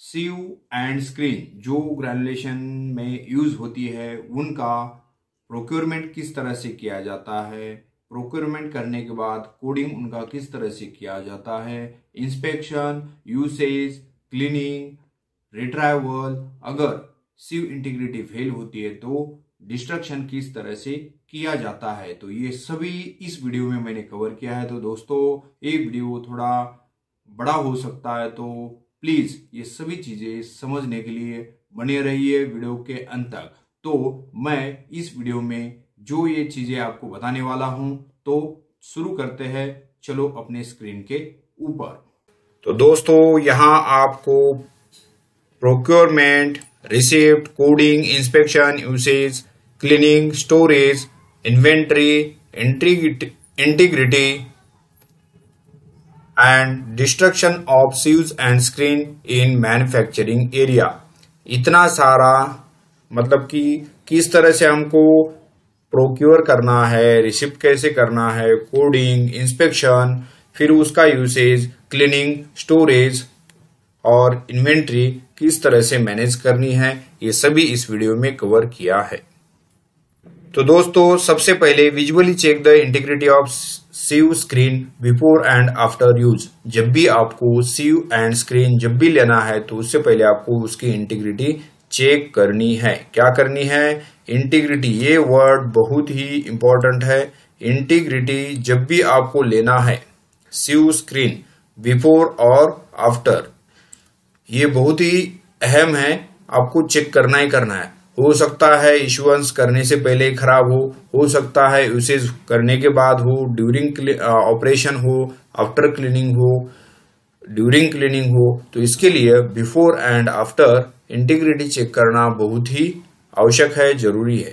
सीव and screen जो granulation में use होती है उनका प्रोक्योरमेंट किस तरह से किया जाता है प्रोक्योरमेंट करने के बाद कोडिंग उनका किस तरह से किया जाता है इंस्पेक्शन यूसेज क्लीनिंग रिट्राइवल अगर सीव इंटीग्रिटी फेल होती है तो डिस्ट्रक्शन किस तरह से किया जाता है तो ये सभी इस वीडियो में मैंने कवर किया है तो दोस्तों ये वीडियो थोड़ा बड़ा हो सकता है तो प्लीज ये सभी चीजें समझने के लिए बने रहिए वीडियो के अंत तक तो मैं इस वीडियो में जो ये चीजें आपको बताने वाला हूं तो शुरू करते हैं चलो अपने स्क्रीन के ऊपर तो दोस्तों यहाँ आपको procurement receipt coding inspection usage cleaning storage inventory integrity and destruction of sieves and screen in manufacturing area इतना सारा मतलब कि किस तरह से हमको प्रोक्योर करना है रिसिप्ट कैसे करना है कोडिंग इंस्पेक्शन फिर उसका यूसेज क्लीनिंग स्टोरेज और इन्वेंट्री किस तरह से मैनेज करनी है ये सभी इस वीडियो में कवर किया है तो दोस्तों सबसे पहले visually check the integrity of sieve screen before and after use जब भी आपको सीव एंड स्क्रीन जब भी लेना है तो उससे पहले आपको उसकी इंटीग्रिटी चेक करनी है क्या करनी है इंटीग्रिटी ये वर्ड बहुत ही इंपॉर्टेंट है इंटीग्रिटी जब भी आपको लेना है सीव स्क्रीन बिफोर और आफ्टर ये बहुत ही अहम है आपको चेक करना ही करना है हो सकता है इशुअंस करने से पहले खराब हो हो सकता है यूसेज करने के बाद हो ड्यूरिंग ऑपरेशन हो आफ्टर क्लीनिंग हो ड्यूरिंग क्लीनिंग हो तो इसके लिए before and after integrity check करना बहुत ही आवश्यक है जरूरी है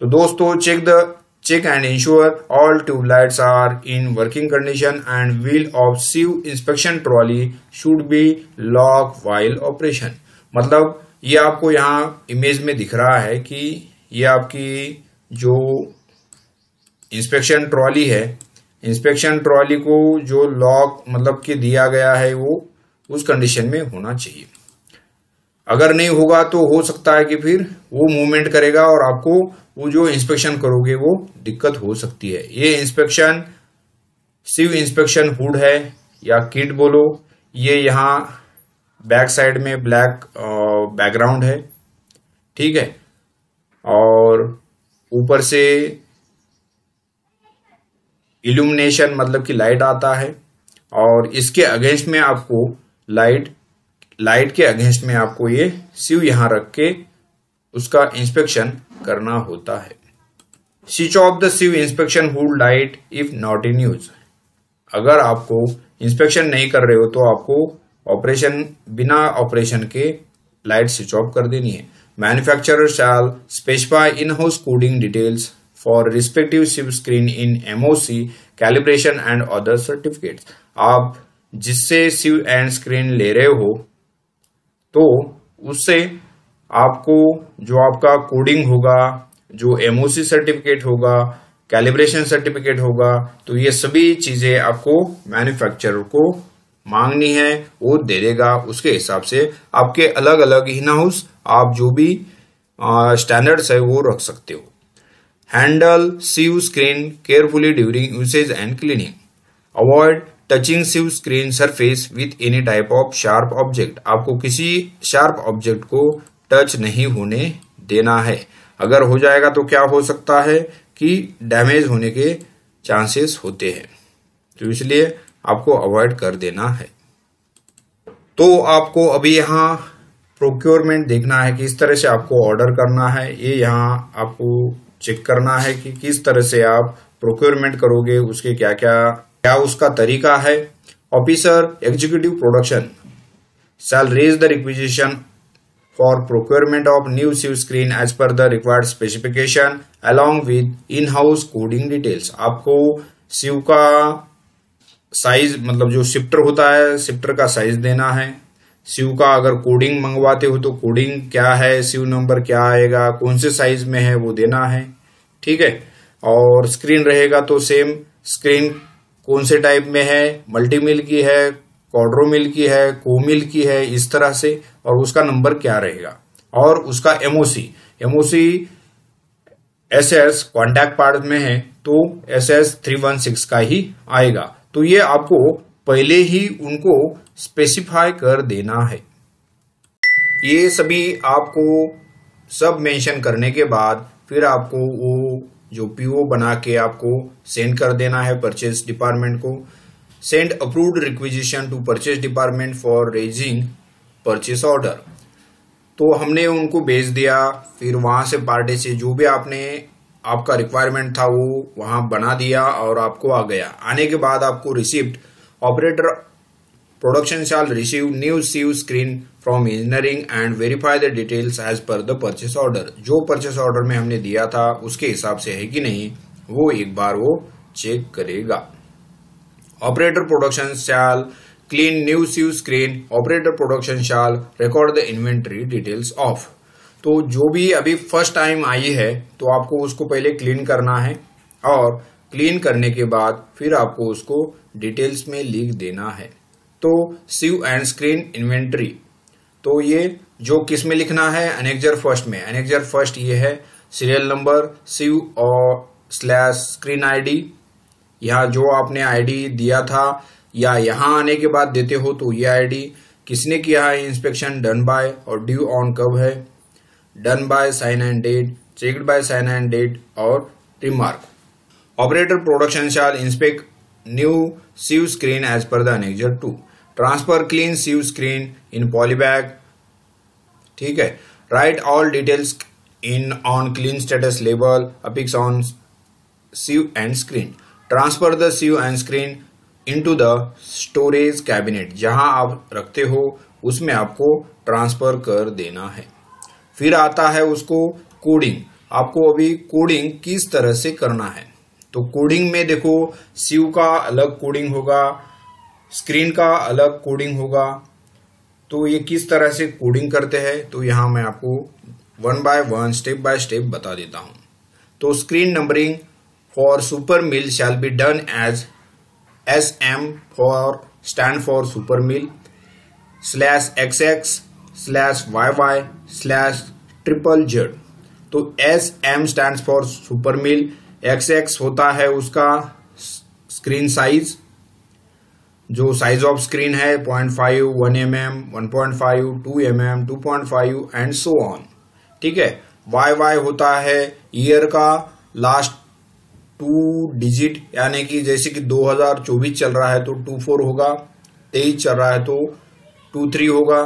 तो दोस्तों check the check and ensure all tube light are in working condition and wheel of sieve inspection trolley should be lock while operation मतलब ये आपको यहाँ इमेज में दिख रहा है कि ये आपकी जो इंस्पेक्शन ट्रॉली है इंस्पेक्शन ट्रॉली को जो लॉक मतलब कि दिया गया है वो उस कंडीशन में होना चाहिए अगर नहीं होगा तो हो सकता है कि फिर वो मूवमेंट करेगा और आपको वो जो इंस्पेक्शन करोगे वो दिक्कत हो सकती है ये इंस्पेक्शन सिव इंस्पेक्शन हुड है या किट बोलो ये यहाँ बैक साइड में ब्लैक बैकग्राउंड है ठीक है और ऊपर से इल्यूमिनेशन मतलब कि लाइट आता है और इसके अगेंस्ट में आपको लाइट लाइट के अगेंस्ट में आपको ये सिव यहाँ रख के उसका इंस्पेक्शन करना होता है switch off the sieve inspection hood light if not in use अगर आपको इंस्पेक्शन नहीं कर रहे हो तो आपको ऑपरेशन बिना ऑपरेशन के लाइट स्विच ऑफ कर देनी है manufacturer shall specify in house coding details for respective sieve screen in MOC calibration and other certificates आप जिससे शिव एंड स्क्रीन ले रहे हो तो उससे आपको जो आपका कोडिंग होगा जो एमओसी सर्टिफिकेट होगा कैलिब्रेशन सर्टिफिकेट होगा तो ये सभी चीज़ें आपको मैन्युफैक्चरर को मांगनी है वो दे देगा उसके हिसाब से आपके अलग अलग इन हाउस आप जो भी स्टैंडर्ड्स है वो रख सकते हो handle sieve screen carefully during usage and cleaning avoid touching sieve screen surface with any type of sharp object आपको किसी शार्प ऑब्जेक्ट को टच नहीं होने देना है अगर हो जाएगा तो क्या हो सकता है कि डैमेज होने के चांसेस होते हैं तो इसलिए आपको अवॉइड कर देना है तो आपको अभी यहाँ प्रोक्योरमेंट देखना है कि तरह से आपको ऑर्डर करना है ये यहाँ आपको चेक करना है कि किस तरह से आप प्रोक्योरमेंट करोगे उसके क्या क्या क्या उसका तरीका है officer executive production shall raise the requisition for procurement of new sieve screen as per the required specification along with in house coding details आपको सीव का साइज मतलब जो शिफ्टर होता है शिफ्टर का साइज देना है सीव का अगर कोडिंग मंगवाते हो तो कोडिंग क्या है सीव नंबर क्या आएगा कौन से साइज में है वो देना है ठीक है और स्क्रीन रहेगा तो सेम स्क्रीन कौन से टाइप में है मल्टी मिल की है कॉड्रो मिल की है कोमिल की है इस तरह से और उसका नंबर क्या रहेगा और उसका MOC MOC S S part में है तो S S three one six का ही आएगा तो ये आपको पहले ही उनको स्पेसिफाई कर देना है ये सभी आपको सब मेंशन करने के बाद फिर आपको वो जो पीओ बना के आपको सेंड कर देना है परचेज डिपार्टमेंट को send approved requisition to purchase department for raising purchase order तो हमने उनको भेज दिया फिर वहाँ से पार्टी से जो भी आपने आपका रिक्वायरमेंट था वो वहां बना दिया और आपको आ गया आने के बाद आपको receipt operator production shall receive new sieve screen from engineering and verify the details as per the purchase order जो परचेस ऑर्डर में हमने दिया था उसके हिसाब से है कि नहीं वो एक बार वो चेक करेगा operator production shall clean new sieve screen operator production shall record the inventory details of तो जो भी अभी फर्स्ट टाइम आई है तो आपको उसको पहले क्लीन करना है और क्लीन करने के बाद फिर आपको उसको डिटेल्स में लिख देना है तो सीव एंड स्क्रीन इन्वेंट्री तो ये जो किस में लिखना है अनेक्जर फर्स्ट में अनेक्जर फर्स्ट ये है सीरियल नंबर सीव और स्लैश स्क्रीन आईडी यहाँ जो आपने आईडी दिया था या यहाँ आने के बाद देते हो तो ये आईडी किसने किया है इंस्पेक्शन डन बाय और ड्यू ऑन कब है done by sign and date check by sign and date और remark operator production shall inspect new sieve screen as per दिक्जर to transfer clean sieve screen in polybag ठीक है write all details in on clean status label affix on sieve and screen transfer the sieve and screen into the storage cabinet जहां आप रखते हो उसमें आपको transfer कर देना है फिर आता है उसको कोडिंग आपको अभी कोडिंग किस तरह से करना है तो कोडिंग में देखो सीव का अलग कोडिंग होगा स्क्रीन का अलग कोडिंग होगा तो ये किस तरह से कोडिंग करते हैं तो यहां मैं आपको one by one step by step बता देता हूं तो screen numbering for super mill shall be done as S M for stand for super mill slash X X slash Y Y slash triple Z तो S M stand for super mill X X होता है उसका screen size जो size of screen है point five one M M one point five two M M two point five and so on ठीक है Y Y होता है year का लास्ट टू डिजिट यानी कि जैसे कि 2024 चल रहा है तो टू फोर होगा तेईस चल रहा है तो टू थ्री होगा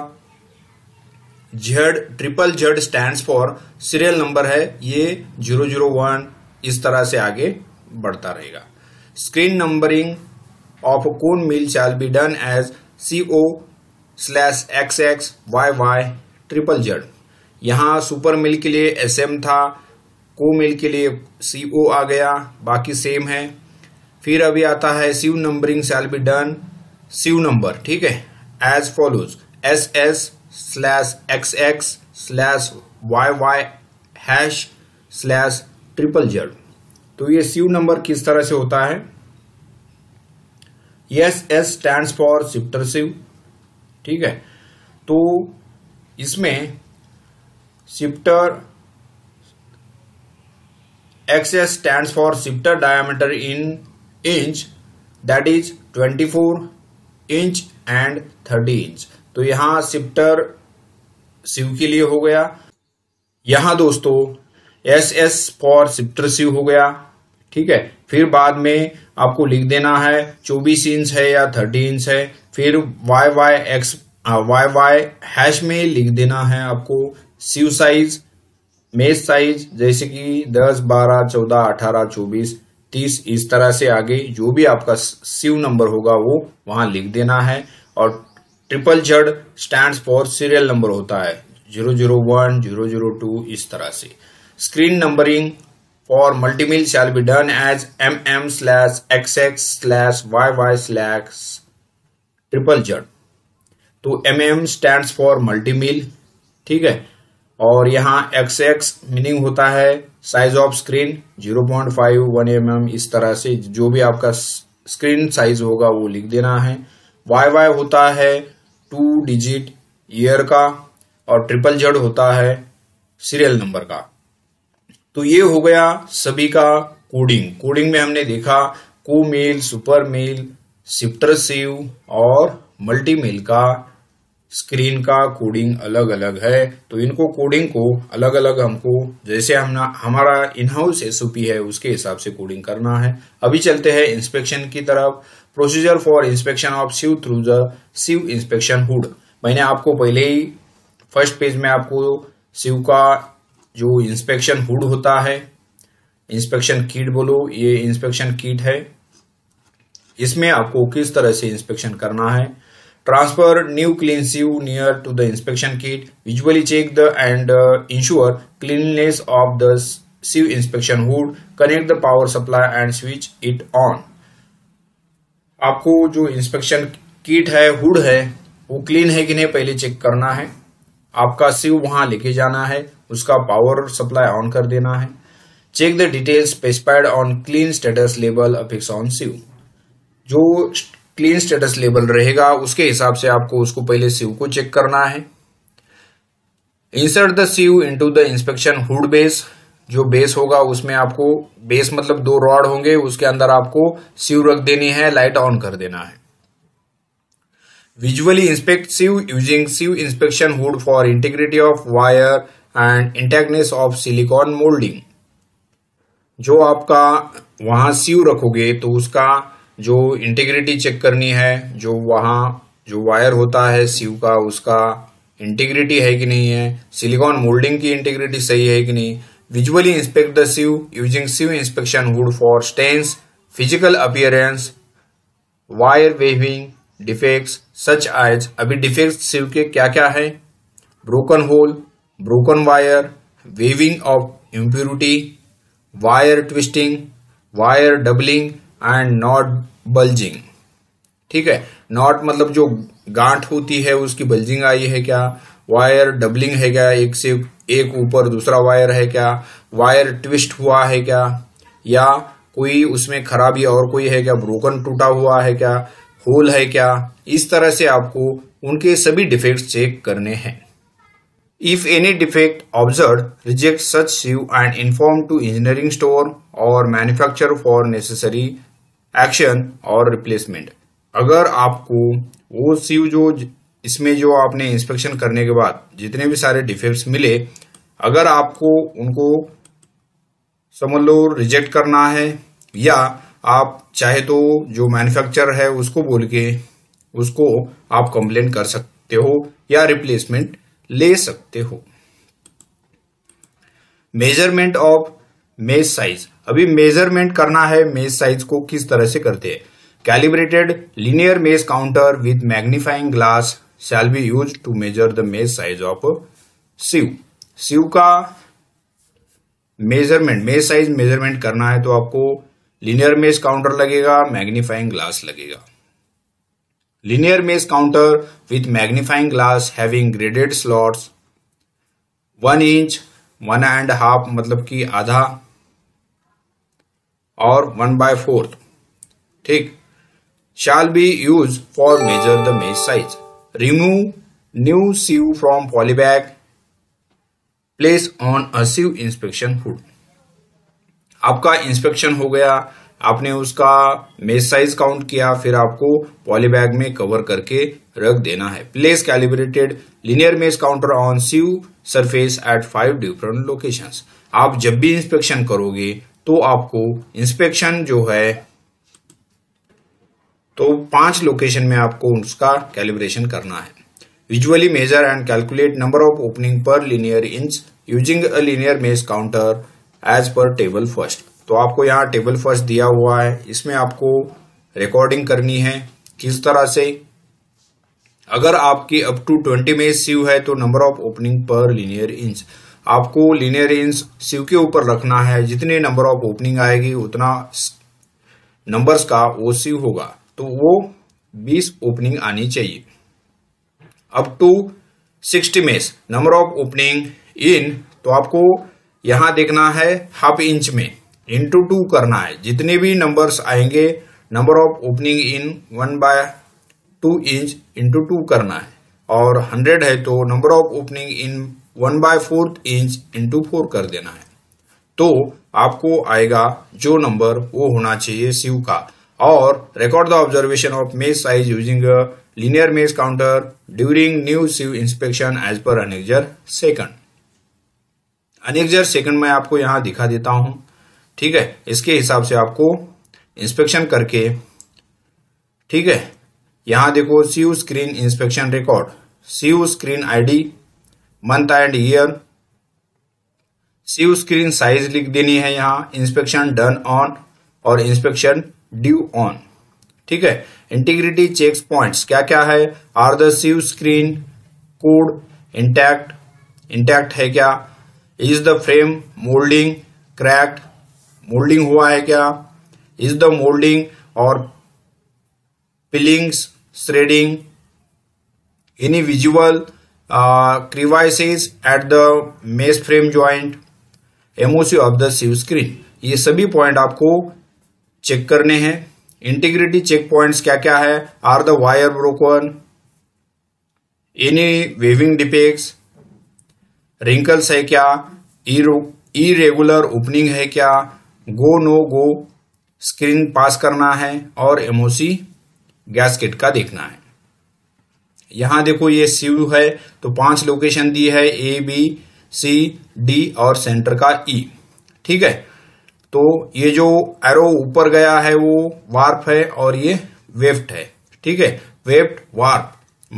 Z triple Z stand for serial number है ये जीरो जीरो वन इस तरह से आगे बढ़ता रहेगा screen numbering of cone mill shall be done as C O slash X X Y Y triple Z यहां सुपर मिल के लिए एस एम था को मिल के लिए सी ओ आ गया बाकी सेम है फिर अभी आता है sieve numbering shall be done sieve number ठीक है as follows S S slash X X slash Y Y hash slash triple Z तो ये सीव नंबर किस तरह से होता है S S stand for sifter sieve ठीक है तो इसमें sifter X S stand for sifter diameter in inch that is 24 inch and 30 inch तो यहाँ शिफ्टर शिव के लिए हो गया यहाँ दोस्तों S S for sifter sieve हो गया ठीक है फिर बाद में आपको लिख देना है चौबीस इंच है या थर्टी इंच है फिर Y Y X Y Y hash में लिख देना है आपको शिव साइज मेज साइज जैसे कि दस बारह चौदह अठारह चौबीस तीस इस तरह से आगे जो भी आपका शिव नंबर होगा वो वहां लिख देना है और ट्रिपल जड स्टैंड फॉर सीरियल नंबर होता है zero zero one zero zero two इस तरह से screen numbering for multimill shall be done as M M slash X X slash Y Y slash triple Z तो M M stand for multimill ठीक है और यहाँ एक्स एक्स मीनिंग होता है size of screen zero point five one M M इस तरह से जो भी आपका स्क्रीन साइज होगा वो लिख देना है वाई वाई होता है टू डिजिट ईयर का और ट्रिपल जड़ होता है सीरियल नंबर का तो ये हो गया सभी का कोडिंग कोडिंग में हमने देखा cone mill super mill sifter sieve और मल्टी मेल का स्क्रीन का कोडिंग अलग अलग है तो इनको कोडिंग को अलग अलग हमको जैसे हम हमारा इनहाउस एसओपी है उसके हिसाब से कोडिंग करना है अभी चलते हैं इंस्पेक्शन की तरफ procedure for inspection of sieve through the sieve inspection hood मैंने आपको पहले ही फर्स्ट पेज में आपको सिव का जो इंस्पेक्शन हुड होता है इंस्पेक्शन किट बोलो ये इंस्पेक्शन किट है इसमें आपको किस तरह से इंस्पेक्शन करना है transfer new clean sieve near to the inspection kit visually check the and ensure cleanness of the sieve inspection hood connect the power supply and switch it on आपको जो इंस्पेक्शन किट है hood है वो clean है कि नहीं पहले check करना है आपका सिव वहां लेके जाना है उसका पावर सप्लाई ऑन कर देना है check the details specified on clean status label affix on sieve जो क्लीन स्टेटस लेबल रहेगा उसके हिसाब से आपको उसको पहले सिव को चेक करना है insert the sieve into the inspection hood base जो बेस होगा उसमें आपको बेस मतलब दो रॉड होंगे उसके अंदर आपको सीव रख देनी है लाइट ऑन कर देना है visually inspect sieve using sieve inspection hood for integrity of wire and intactness of silicon moulding जो आपका वहां सीव रखोगे तो उसका जो इंटीग्रिटी चेक करनी है जो वहां जो वायर होता है सीव का उसका इंटीग्रिटी है कि नहीं है सिलिकॉन मोल्डिंग की इंटीग्रिटी सही है कि नहीं Visually inspect the sieve using sieve inspection wood for stains, physical appearance, wire weaving defects such as अभी डिफेक्ट्स सिव के क्या क्या है broken hole broken wire weaving of impurity wire twisting wire doubling and knot bulging ठीक है not मतलब जो गांठ होती है उसकी बल्जिंग आई है क्या वायर डबलिंग है क्या एक से एक ऊपर दूसरा वायर है क्या वायर ट्विस्ट हुआ है क्या या कोई उसमें खराबी और कोई है क्या ब्रोकन टूटा हुआ है क्या होल है क्या इस तरह से आपको उनके सभी डिफेक्ट चेक करने हैं if any defect observe reject such sieve and inform to engineering store और मैन्युफैक्चर फॉर नेसेसरी एक्शन और रिप्लेसमेंट अगर आपको वो सीव जो इसमें जो आपने इंस्पेक्शन करने के बाद जितने भी सारे डिफेक्ट्स मिले अगर आपको उनको समझ लो रिजेक्ट करना है या आप चाहे तो जो मैन्युफैक्चर है उसको बोल के उसको आप कंप्लेन कर सकते हो या रिप्लेसमेंट ले सकते हो मेजरमेंट ऑफ मेज साइज अभी मेजरमेंट करना है मेज साइज को किस तरह से करते हैं calibrated linear mesh counter with magnifying glass shall be use to measure the mesh size of sieve sieve का मेजरमेंट मेज साइज मेजरमेंट करना है तो आपको लिनियर मेज काउंटर लगेगा मैग्नीफाइंग ग्लास लगेगा linear mesh counter with magnifying glass having graded slots one inch one and half मतलब कि आधा और वन बाय फोर्थ ठीक shall be use for measure the mesh size Remove new sieve from polybag. Place on a sieve inspection hood. आपका inspection हो गया आपने उसका मेज साइज काउंट किया फिर आपको पॉलीबैग में कवर करके रख देना है place calibrated linear mesh counter on sieve surface at five different locations आप जब भी इंस्पेक्शन करोगे तो आपको इंस्पेक्शन जो है तो पांच लोकेशन में आपको उसका कैलिब्रेशन करना है visually measure and calculate number of opening per linear inch using a linear mesh counter as per table first तो आपको यहाँ टेबल फर्स्ट दिया हुआ है इसमें आपको रिकॉर्डिंग करनी है किस तरह से अगर आपकी अप टू ट्वेंटी मेज सीव है तो number of opening per linear inch आपको लीनियर इंच सीव के ऊपर रखना है जितने नंबर ऑफ ओपनिंग आएगी उतना नंबर्स का वो सीव होगा तो वो 20 ओपनिंग आनी चाहिए up to 60 mesh number of opening in तो आपको यहां देखना है हाफ इंच में इंटू टू करना है जितने भी नंबर्स आएंगे number of opening in one by two inch into two करना है और हंड्रेड है तो number of opening in one by fourth inch into four कर देना है तो आपको आएगा जो नंबर वो होना चाहिए शिव का और record the observation of mesh size using a linear counter during new new inspection as per annexure second annexure second मैं आपको यहां दिखा देता हूं ठीक है इसके हिसाब से आपको इंस्पेक्शन करके ठीक है यहां देखो sieve screen inspection record CU screen ID month and year CU screen size लिख देनी है यहां इंस्पेक्शन डन ऑन और इंस्पेक्शन ड्यू ऑन ठीक है इंटीग्रिटी चेक पॉइंट क्या क्या है are the sieve screen code intact intact है क्या is the frame moulding crack moulding हुआ है क्या इज द मोल्डिंग और peelings shredding any visual crevices at the mesh frame joint MOC of the sieve screen ये सभी point आपको check करने हैं इंटीग्रिटी चेक पॉइंट्स क्या क्या है are the wire broken any waving defects wrinkles है क्या इरेगुलर ओपनिंग है क्या गो नो गो स्क्रीन पास करना है और एमओसी गैसकेट का देखना है यहां देखो ये सीव है तो पांच लोकेशन दी है ए बी सी डी और सेंटर का ई e. ठीक है तो ये जो एरो ऊपर गया है वो वार्प है और ये वेफ्ट है ठीक है वेफ्ट वार्प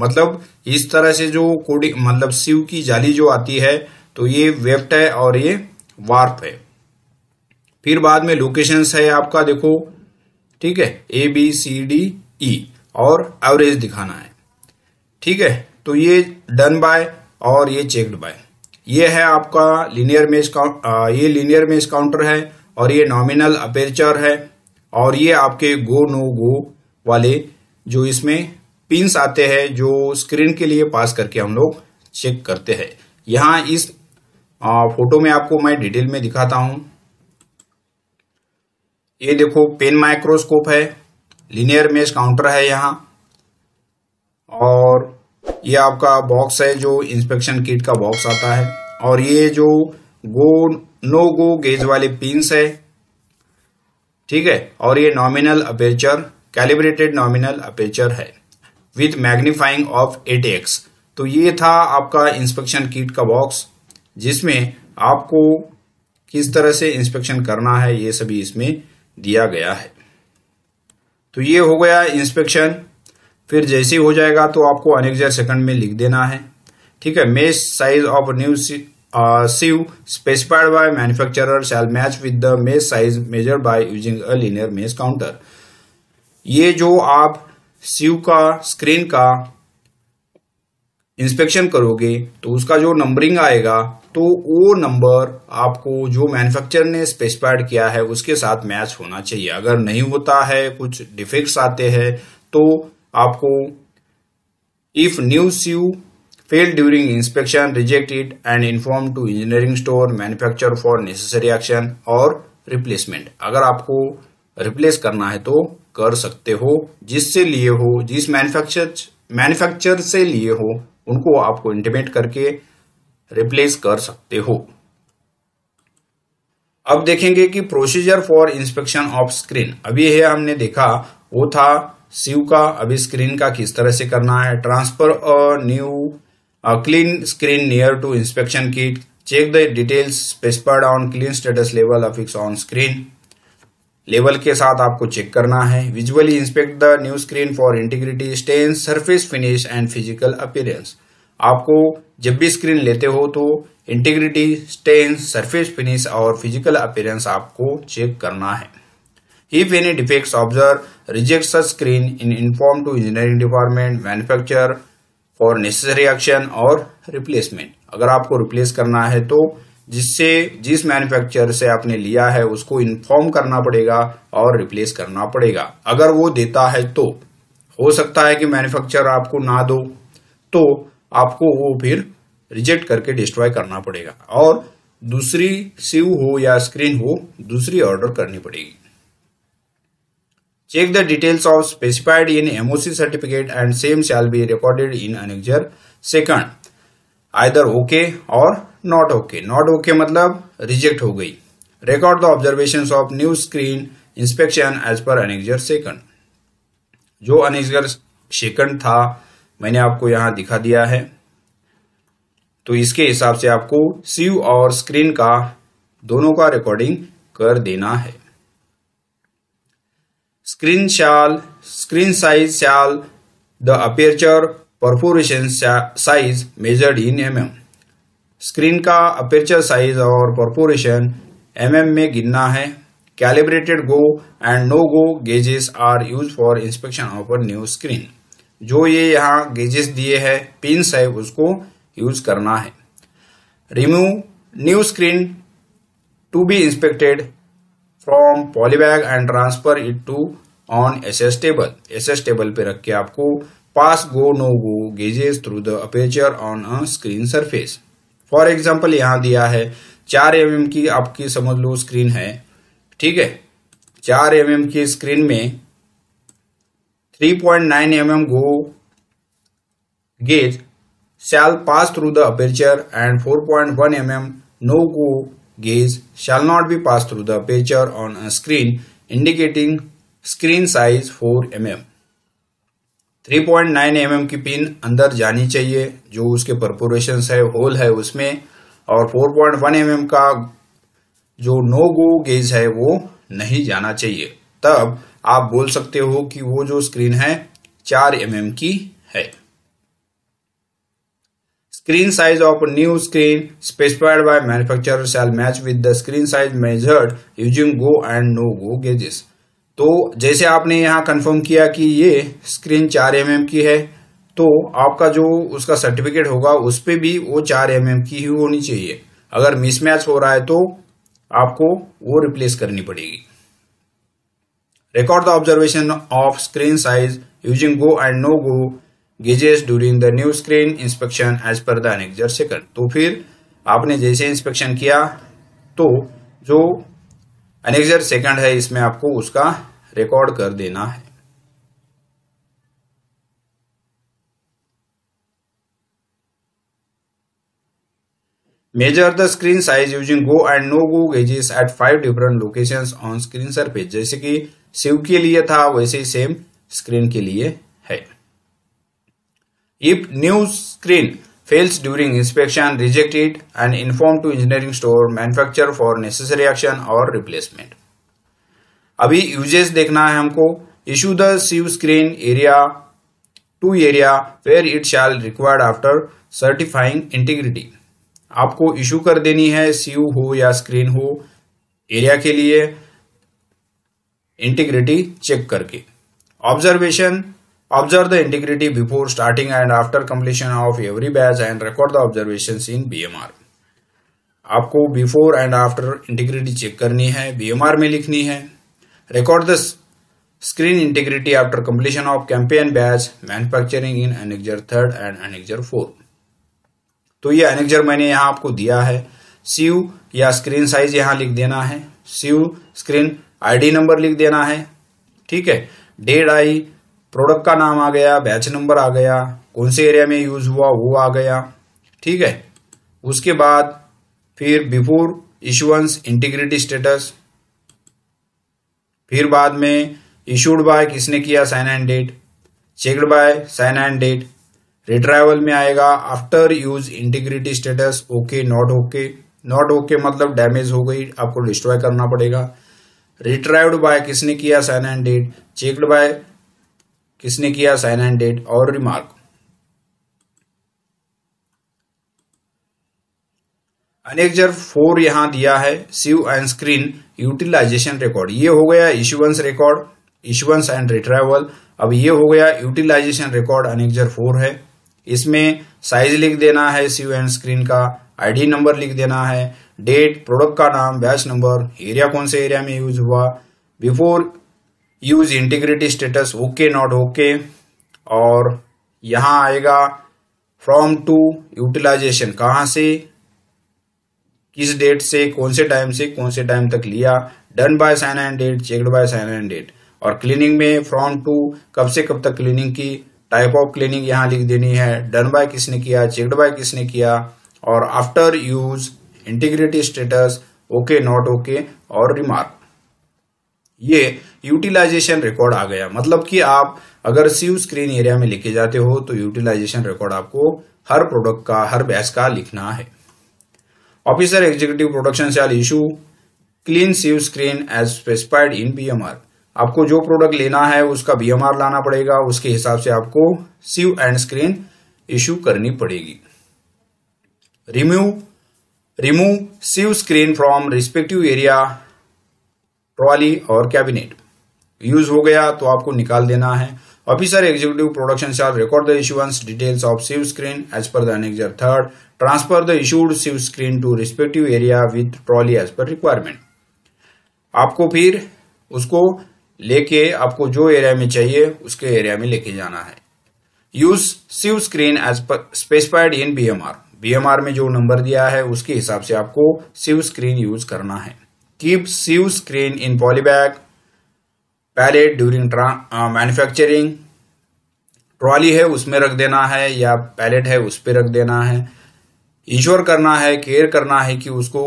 मतलब इस तरह से जो कोडी मतलब शिव की जाली जो आती है तो ये वेफ्ट है और ये वार्प है फिर बाद में लोकेशंस है आपका देखो ठीक है A B C D E और एवरेज दिखाना है ठीक है तो ये डन बाय और ये चेक्ड बाय ये है आपका लीनियर मेज काउंट ये लीनियर मेज काउंटर है और ये नॉमिनल अपेरचर है और ये आपके गो नो गो वाले जो इसमें पिंस आते हैं जो स्क्रीन के लिए पास करके हम लोग चेक करते हैं यहाँ इस फोटो में आपको मैं डिटेल में दिखाता हूं ये देखो पेन माइक्रोस्कोप है लिनियर मेज काउंटर है यहाँ और ये आपका बॉक्स है जो इंस्पेक्शन किट का बॉक्स आता है और ये जो गो नो गो गेज वाले पिंस है ठीक है और ये nominal aperture calibrated nominal aperture है with magnifying of eight X तो ये था आपका इंस्पेक्शन किट का बॉक्स जिसमें आपको किस तरह से इंस्पेक्शन करना है ये सभी इसमें दिया गया है तो ये हो गया इंस्पेक्शन फिर जैसे हो जाएगा तो आपको अनेक्जर सेकंड में लिख देना है ठीक है mesh size of new uh, sieve specified by manufacturer shall match with the mesh size measured by using a linear mesh counter ये जो आप सिव का स्क्रीन का इंस्पेक्शन करोगे तो उसका जो नंबरिंग आएगा तो वो नंबर आपको जो मैन्युफैक्चर ने स्पेसिफाइड किया है उसके साथ मैच होना चाहिए अगर नहीं होता है कुछ डिफेक्ट्स आते हैं तो आपको if new sieve fail during inspection reject it and inform to engineering store manufacturer for necessary action और रिप्लेसमेंट अगर आपको रिप्लेस करना है तो कर सकते हो जिससे लिए हो जिस मैन्युफैक्चर मैन्युफैक्चर से लिए हो उनको आपको इंटीमेट करके रिप्लेस कर सकते हो अब देखेंगे कि procedure for inspection of screen अभी है हमने देखा वो था सीव का अभी स्क्रीन का किस तरह से करना है transfer a new A clean screen near to inspection kit. Check the details specified on clean status level affix on screen. Level के साथ आपको चेक करना है visually inspect the new screen for integrity stain surface finish and physical appearance आपको जब भी screen लेते हो तो इंटीग्रिटी स्टेन सरफेस फिनिश और फिजिकल अपीयरेंस आपको चेक करना है if any defects observe reject such screen in inform to engineering department manufacture for necessary action और रिप्लेसमेंट अगर आपको रिप्लेस करना है तो जिससे जिस मैन्युफैक्चर से आपने लिया है उसको इन्फॉर्म करना पड़ेगा और रिप्लेस करना पड़ेगा अगर वो देता है तो हो सकता है कि मैन्युफैक्चर आपको ना दो तो आपको वो फिर रिजेक्ट करके डिस्ट्रॉय करना पड़ेगा और दूसरी सीव हो या स्क्रीन हो दूसरी ऑर्डर करनी पड़ेगी Check the details of specified in MOC certificate and same shall be recorded in annexure second. Either okay or not okay. Not okay मतलब reject हो गई. Record the observations of new screen inspection as per annexure second. जो annexure second था मैंने आपको यहाँ दिखा दिया है तो इसके हिसाब से आपको सीव और स्क्रीन का दोनों का रिकॉर्डिंग कर देना है Screen shall, screen size shall, aperture aperture perforation size measured M mm. Screen का अपेचर साइज और परपोरेशन एमएम में गिनना है calibrated go and no go gauges are use for inspection of a new screen जो ये यहाँ gauges दिए है पिंस है उसको यूज करना है remove new screen to be inspected from polybag and transfer it to on S S table S S table पे रख के आपको pass go no go gauges through the aperture on a screen surface for example यहां दिया है चार M mm की आपकी समझ लो स्क्रीन है ठीक है चार एम mm की स्क्रीन में three point nine M M go gauge pass through the aperture and four point one M M no go gaze shall not be passed through the aperture on a screen indicating screen size 4 mm 3.9 mm की pin अंदर जानी चाहिए जो उसके perforation है whole है उसमें और 4.1 mm का जो नो गो गेज है वो नहीं जाना चाहिए तब आप बोल सकते हो कि वो जो स्क्रीन है 4 mm की है Screen size of new screen specified by manufacturer shall match with the screen size measured using go and no go gauges. तो जैसे आपने यहाँ कन्फर्म किया कि ये स्क्रीन चार एम mm की है तो आपका जो उसका सर्टिफिकेट होगा उस पर भी वो चार एम mm की ही होनी चाहिए अगर मिसमैच हो रहा है तो आपको वो रिप्लेस करनी पड़ेगी record the observation of screen size using go and no go gauges during the new screen inspection as per दर सेकंड तो फिर आपने जैसे इंस्पेक्शन किया तो जो अनेक्जर सेकंड है इसमें आपको उसका रिकॉर्ड कर देना है measure the screen size using go and no go gauges at five different locations on screen surface जैसे कि शिव के लिए था वैसे ही सेम स्क्रीन के लिए If new screen fails during inspection, reject it and inform to engineering store manufacturer for necessary action or replacement. अभी uses देखना है हमको issue the sieve screen area to area where it shall required after certifying integrity आपको issue कर देनी है सीव हो या स्क्रीन हो एरिया के लिए इंटीग्रिटी चेक करके observation Observe the integrity before starting and after completion of every batch and record the observations in BMR. आपको before and after integrity check करनी है बीएमआर में लिखनी है record the screen integrity after completion of campaign batch manufacturing in annexure third and annexure four तो ये annexure मैंने यहाँ आपको दिया है सीव या स्क्रीन साइज यहाँ लिख देना है सीव स्क्रीन आईडी नंबर लिख देना है ठीक है डेट आई प्रोडक्ट का नाम आ गया बैच नंबर आ गया कौन से एरिया में यूज हुआ वो आ गया ठीक है उसके बाद फिर बिफोर इशुअंस इंटीग्रिटी स्टेटस फिर बाद में इशूड बाय किसने किया sign and date checked by sign and date retrieval में आएगा after use integrity status okay not okay not okay मतलब डैमेज हो गई आपको डिस्ट्रॉय करना पड़ेगा रिट्राइव्ड बाय किसने किया sign and date checked by किसने किया साइन एंड डेट और रिमार्क अनेक्जर फोर यहां दिया है sieve and screen utilisation record ये हो गया issuance record issuance and retrieval अब ये हो गया यूटिलाइजेशन रिकॉर्ड अनेक्जर फोर है इसमें साइज लिख देना है सीव एंड स्क्रीन का आईडी नंबर लिख देना है डेट प्रोडक्ट का नाम बैच नंबर एरिया कौन से एरिया में यूज हुआ before use integrity status okay not okay और यहां आएगा फ्रॉम टू यूटिलाइजेशन कहां से किस डेट से कौन से टाइम से कौन से टाइम तक लिया done by sign and date checked by sign and date और क्लीनिंग में फ्रॉम टू कब से कब तक क्लीनिंग की टाइप ऑफ क्लीनिंग यहां लिख देनी है डन बाय किसने किया चेकड बाय किसने किया और after use integrity status okay not okay और रिमार्क ये यूटिलाइजेशन रिकॉर्ड आ गया मतलब कि आप अगर सीव स्क्रीन एरिया में लिखे जाते हो तो यूटिलाइजेशन रिकॉर्ड आपको हर प्रोडक्ट का हर बैच का लिखना है officer executive production shall issue clean sieve screen as specified in B आपको जो प्रोडक्ट लेना है उसका बी लाना पड़ेगा उसके हिसाब से आपको सीव एंड स्क्रीन इशू करनी पड़ेगी रिम्यू remove sieve screen from respective area trolley और कैबिनेट यूज हो गया तो आपको निकाल देना है officer executive production shall record the issuance details of sieve screen as per दर third transfer the issued sieve screen to respective area with trolley as per requirement आपको फिर उसको लेके आपको जो एरिया में चाहिए उसके एरिया में लेके जाना है use sieve screen as per specified in B M R B M R में जो नंबर दिया है उसके हिसाब से आपको सिव स्क्रीन यूज करना है keep sieve screen in polybag pallet during manufacturing trolley है उसमें रख देना है या पैलेट है उस पर रख देना है इंश्योर करना है केयर करना है कि उसको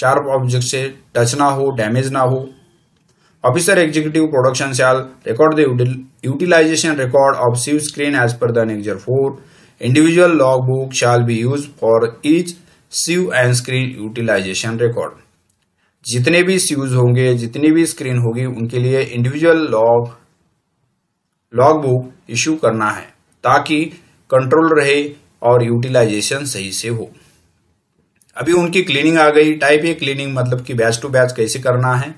शार्प ऑब्जेक्ट से टच ना हो डैमेज ना हो officer executive production shall record the utilisation record of sieve screen as per the four four log book shall be use for each sieve and screen utilisation record जितने भी issues होंगे जितनी भी screen होगी उनके लिए individual log log book issue करना है ताकि कंट्रोल रहे और यूटिलाइजेशन सही से हो अभी उनकी क्लीनिंग आ गई टाइप ए क्लीनिंग मतलब कि बैच टू बैच कैसे करना है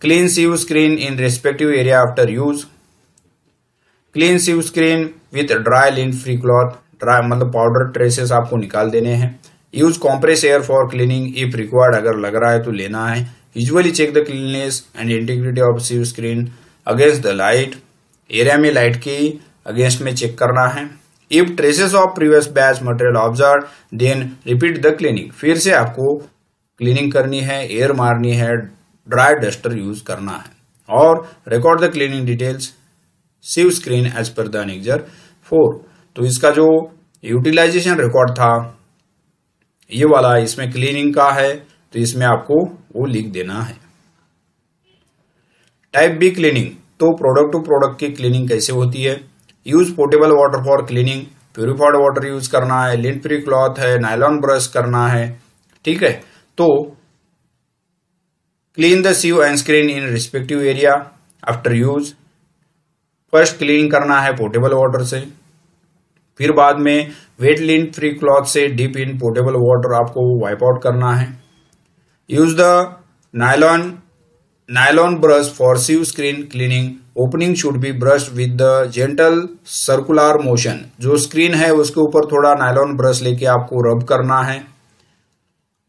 clean sieve screen in respective area after use clean sieve screen with dry lint free cloth dry मतलब पाउडर ट्रेसेस आपको निकाल देने हैं use compress air for cleaning if required अगर लग रहा है तो लेना है usually check the cleanness and integrity of sieve screen against the light area में लाइट की अगेंस्ट में चेक करना है if traces of previous batch material observe then repeat the cleaning फिर से आपको क्लीनिंग करनी है एयर मारनी है ड्राई डस्टर यूज करना है और record the cleaning details sieve screen as per the four तो इसका जो यूटिलाइजेशन रिकॉर्ड था ये वाला इसमें क्लीनिंग का है तो इसमें आपको वो लिख देना है टाइप बी क्लीनिंग तो प्रोडक्ट टू प्रोडक्ट की क्लीनिंग कैसे होती है use portable water for cleaning purified water use करना है लिंट फ्री क्लॉथ है नायलॉन ब्रश करना है ठीक है तो clean the sieve and screen in respective area after use first clean करना है पोर्टेबल वाटर से फिर बाद में वेट लिन फ्री क्लॉथ से डीप इन पोर्टेबल वाटर आपको वाइप आउट करना है use the nylon nylon brush for sieve screen cleaning opening should be brush with the gentle circular motion जो स्क्रीन है उसके ऊपर थोड़ा नायलॉन ब्रश लेके आपको रब करना है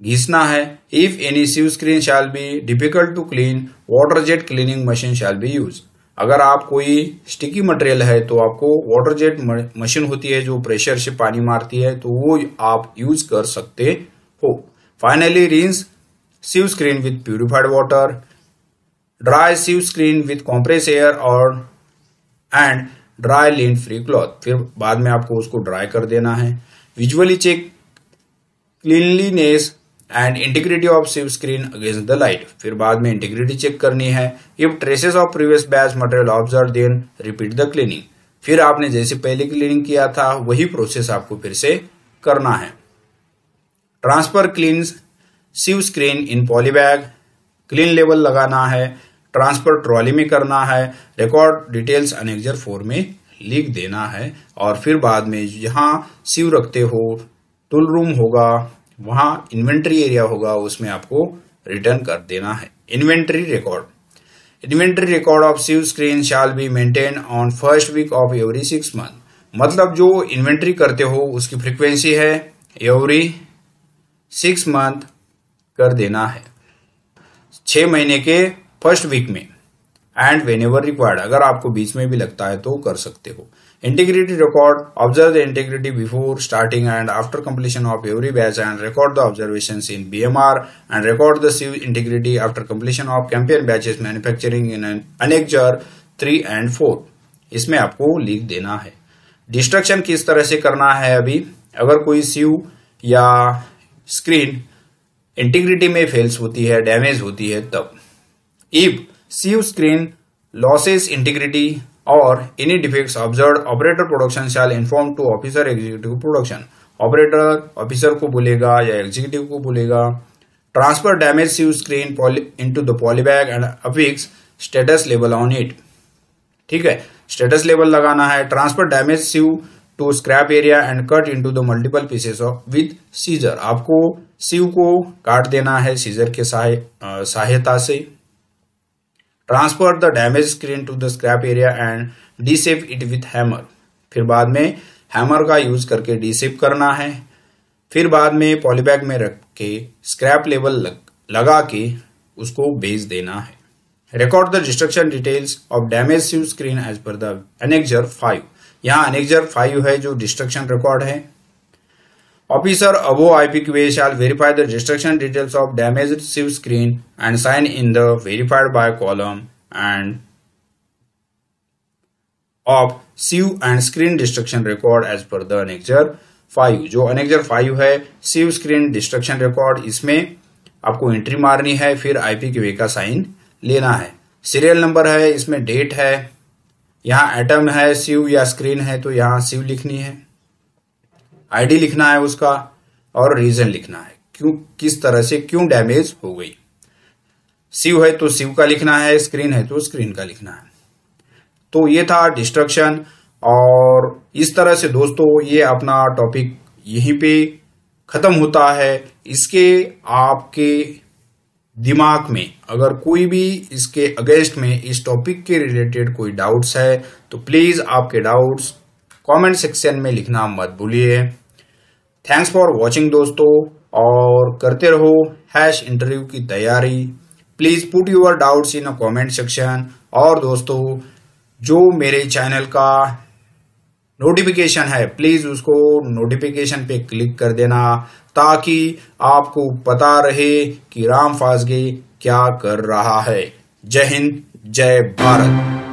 घिसना है if any sieve screen shall be difficult to clean water jet cleaning machine shall be use अगर आप कोई स्टिकी मटेरियल है तो आपको वाटर जेट मशीन होती है जो प्रेशर से पानी मारती है तो वो आप यूज कर सकते हो finally rinse sieve screen with purified water dry sieve screen with compress air और and dry lint free cloth फिर बाद में आपको उसको ड्राई कर देना है visually check cleanliness and integrity of sieve screen against the light फिर बाद में इंटीग्रिटी चेक करनी है if traces of previous batch material observe then repeat the cleaning फिर आपने जैसे पहले क्लीनिंग किया था वही प्रोसेस आपको फिर से करना है transfer clean sieve screen in polybag clean लेवल लगाना है ट्रांसफर ट्रॉली में करना है रिकॉर्ड डिटेल्स अनेक्जर फोर में लिख देना है और फिर बाद में जहाँ सिव रखते हो टूल रूम होगा वहां इन्वेंट्री एरिया होगा उसमें आपको रिटर्न कर देना है inventory record inventory record of sieve screen shall be maintain on first week of every six month मतलब जो इन्वेंट्री करते हो उसकी फ्रीक्वेंसी है एवरी सिक्स मंथ कर देना है छह महीने के फर्स्ट वीक में एंड वेन एवर रिक्वायर्ड अगर आपको बीच में भी लगता है तो कर सकते हो integrity record observe the integrity before starting and after completion of every batch and record the observation in B M R and record the sieve integrity after completion of campaign batches manufacturing in annexure three and four इसमें आपको leak देना है destruction किस तरह से करना है अभी अगर कोई सीव या स्क्रीन इंटीग्रिटी में फेल्स होती है डैमेज होती है तब if sieve screen losses integrity और any defects observe operator production shall inform to officer executive production operator officer को बोलेगा या एग्जीक्यूटिव को बोलेगा transfer damage sieve screen into the polybag and affix status label on it ठीक है status label लगाना है transfer damage sieve to scrap area and cut into the multiple pieces of with scissor आपको sieve को काट देना है scissor के सहायता से transfer the damage screen to the scrap area and deshape it with hammer फिर बाद में हैमर का यूज करके डिसेप करना है फिर बाद में पॉलीबैग में रख के स्क्रैप लेवल लग, लगा के उसको भेज देना है record the destruction details of damage screen as per दर फाइव यहाँ अनेक्जर फाइव है जो डिस्ट्रक्शन रिकॉर्ड है Officer above IPQA shall verify the destruction details of damaged receive screen and sign in the verified by column and of sieve and screen destruction record as per the annexure five जो annexure five है sieve screen destruction record इसमें आपको entry मारनी है फिर IP QA का sign लेना है सीरियल नंबर है इसमें डेट है यहाँ एटम है शिव या स्क्रीन है तो यहाँ शिव लिखनी है आईडी लिखना है उसका और रीजन लिखना है क्यों किस तरह से क्यों डैमेज हो गई शिव है तो शिव का लिखना है स्क्रीन है तो स्क्रीन का लिखना है तो ये था डिस्ट्रक्शन और इस तरह से दोस्तों ये अपना टॉपिक यहीं पे ख़त्म होता है इसके आपके दिमाग में अगर कोई भी इसके अगेंस्ट में इस टॉपिक के रिलेटेड कोई डाउट्स है तो प्लीज़ आपके डाउट्स कमेंट सेक्शन में लिखना मत भूलिए थैंक्स फॉर वॉचिंग दोस्तों और करते रहो हैश इंटरव्यू की तैयारी please put your doubts in a comment section और दोस्तों जो मेरे चैनल का नोटिफिकेशन है प्लीज़ उसको नोटिफिकेशन पे क्लिक कर देना ताकि आपको पता रहे कि राम फाजगे क्या कर रहा है जय हिंद जय भारत